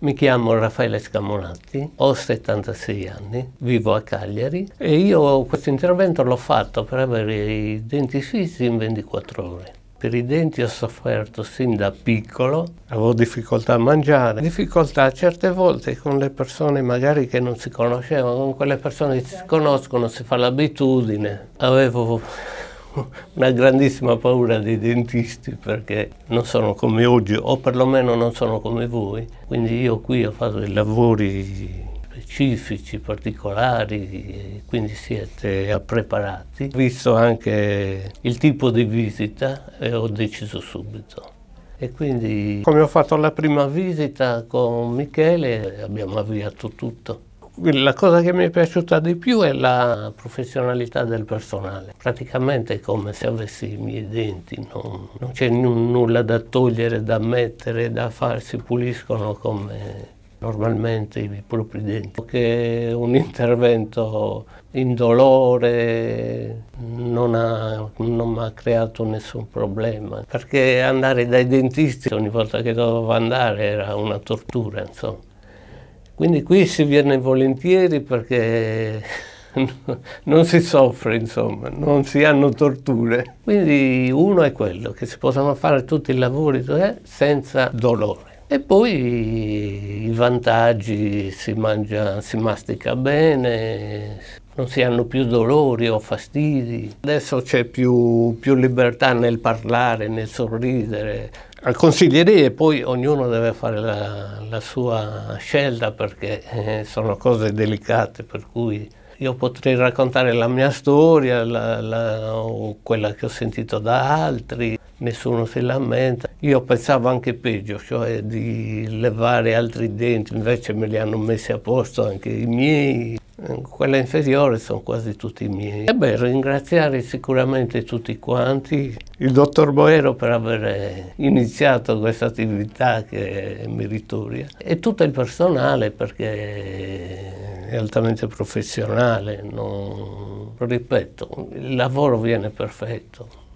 Mi chiamo Raffaele Scamonatti, ho 76 anni, vivo a Cagliari e io questo intervento l'ho fatto per avere i denti fissi in 24 ore. Per i denti ho sofferto sin da piccolo, avevo difficoltà a mangiare, difficoltà certe volte con le persone magari che non si conoscevano, con quelle persone che si conoscono si fa l'abitudine. Avevo una grandissima paura dei dentisti perché non sono come oggi o perlomeno non sono come voi. Quindi io qui ho fatto dei lavori specifici, particolari, quindi siete preparati. Visto anche il tipo di visita e ho deciso subito. E quindi come ho fatto la prima visita con Michele abbiamo avviato tutto. La cosa che mi è piaciuta di più è la professionalità del personale, praticamente è come se avessi i miei denti, non, non c'è n- nulla da togliere, da mettere, da fare, si puliscono come normalmente i propri denti, che un intervento indolore non, ha, non mi ha creato nessun problema, perché andare dai dentisti ogni volta che dovevo andare era una tortura, insomma. Quindi qui si viene volentieri perché non si soffre, insomma, non si hanno torture. Quindi uno è quello, che si possono fare tutti i lavori cioè senza dolore. E poi i vantaggi, si mangia, si mastica bene, non si hanno più dolori o fastidi. Adesso c'è più, più libertà nel parlare, nel sorridere. Al consiglierei poi ognuno deve fare la, la sua scelta perché eh, sono cose delicate per cui io potrei raccontare la mia storia la, la, o quella che ho sentito da altri nessuno si lamenta. Io pensavo anche peggio, cioè di levare altri denti, invece me li hanno messi a posto anche i miei. Quella inferiore sono quasi tutti i miei. E beh, ringraziare sicuramente tutti quanti, il dottor Boero per aver iniziato questa attività che è meritoria e tutto il personale perché è altamente professionale, non... ripeto, il lavoro viene perfetto.